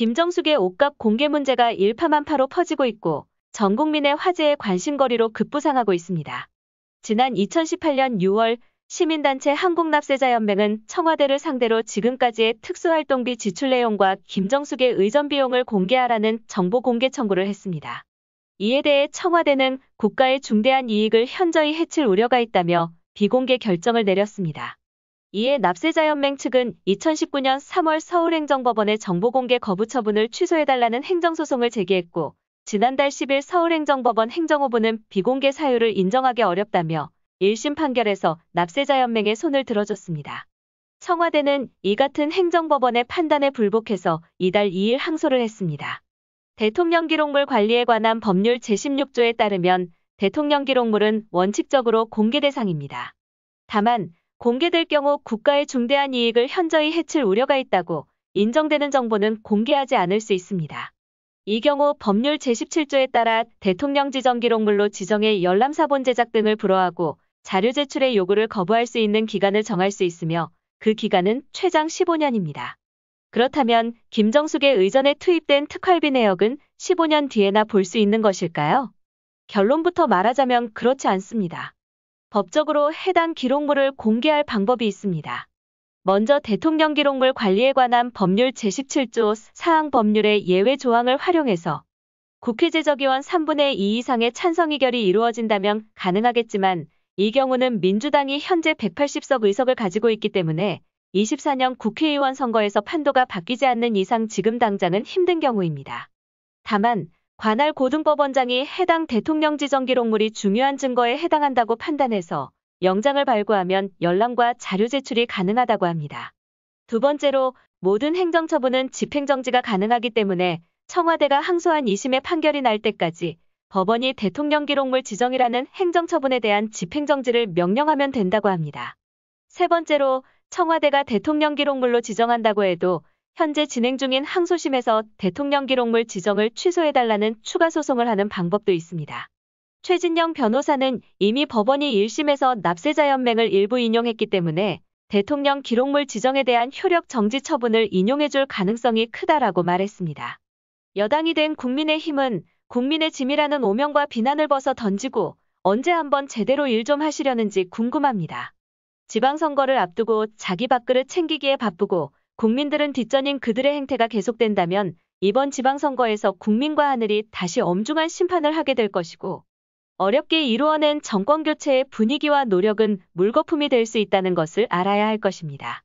김정숙의 옷값 공개 문제가 일파만파로 퍼지고 있고 전 국민의 화제의 관심거리로 급부상하고 있습니다. 지난 2018년 6월 시민단체 한국납세자연맹은 청와대를 상대로 지금까지의 특수활동비 지출 내용과 김정숙의 의전 비용을 공개하라는 정보 공개 청구를 했습니다. 이에 대해 청와대는 국가의 중대한 이익을 현저히 해칠 우려가 있다며 비공개 결정을 내렸습니다. 이에 납세자연맹 측은 2019년 3월 서울행정법원의 정보공개 거부 처분을 취소해달라는 행정소송을 제기했고 지난달 10일 서울행정법원 행정호부는 비공개 사유를 인정하기 어렵다며 1심 판결에서 납세자연맹의 손을 들어줬습니다. 청와대는 이 같은 행정법원의 판단에 불복해서 이달 2일 항소를 했습니다. 대통령 기록물 관리에 관한 법률 제16조에 따르면 대통령 기록물은 원칙적으로 공개 대상입니다. 다만 공개될 경우 국가의 중대한 이익을 현저히 해칠 우려가 있다고 인정되는 정보는 공개하지 않을 수 있습니다. 이 경우 법률 제17조에 따라 대통령 지정 기록물로 지정해 열람사본 제작 등을 불허하고 자료 제출의 요구를 거부할 수 있는 기간을 정할 수 있으며 그 기간은 최장 15년입니다. 그렇다면 김정숙의 의전에 투입된 특활비 내역은 15년 뒤에나 볼 수 있는 것일까요? 결론부터 말하자면 그렇지 않습니다. 법적으로 해당 기록물을 공개할 방법이 있습니다. 먼저 대통령 기록물 관리에 관한 법률 제17조 사항 법률의 예외 조항을 활용해서 국회 제적의원 3분의 2 이상의 찬성 의결이 이루어진다면 가능하겠지만 이 경우는 민주당이 현재 180석 의석을 가지고 있기 때문에 24년 국회의원 선거에서 판도가 바뀌지 않는 이상 지금 당장은 힘든 경우입니다. 다만 관할 고등법원장이 해당 대통령 지정 기록물이 중요한 증거에 해당한다고 판단해서 영장을 발부하면 열람과 자료 제출이 가능하다고 합니다. 두 번째로 모든 행정처분은 집행정지가 가능하기 때문에 청와대가 항소한 2심의 판결이 날 때까지 법원이 대통령 기록물 지정이라는 행정처분에 대한 집행정지를 명령하면 된다고 합니다. 세 번째로 청와대가 대통령 기록물로 지정한다고 해도 현재 진행 중인 항소심에서 대통령 기록물 지정을 취소해달라는 추가 소송을 하는 방법도 있습니다. 최진영 변호사는 이미 법원이 1심에서 납세자연맹을 일부 인용했기 때문에 대통령 기록물 지정에 대한 효력 정지 처분을 인용해줄 가능성이 크다라고 말했습니다. 여당이 된 국민의힘은 국민의 짐이라는 오명과 비난을 벗어 던지고 언제 한번 제대로 일 좀 하시려는지 궁금합니다. 지방선거를 앞두고 자기 밥그릇 챙기기에 바쁘고 국민들은 뒷전인 그들의 행태가 계속된다면 이번 지방선거에서 국민과 하늘이 다시 엄중한 심판을 하게 될 것이고 어렵게 이루어낸 정권교체의 분위기와 노력은 물거품이 될 수 있다는 것을 알아야 할 것입니다.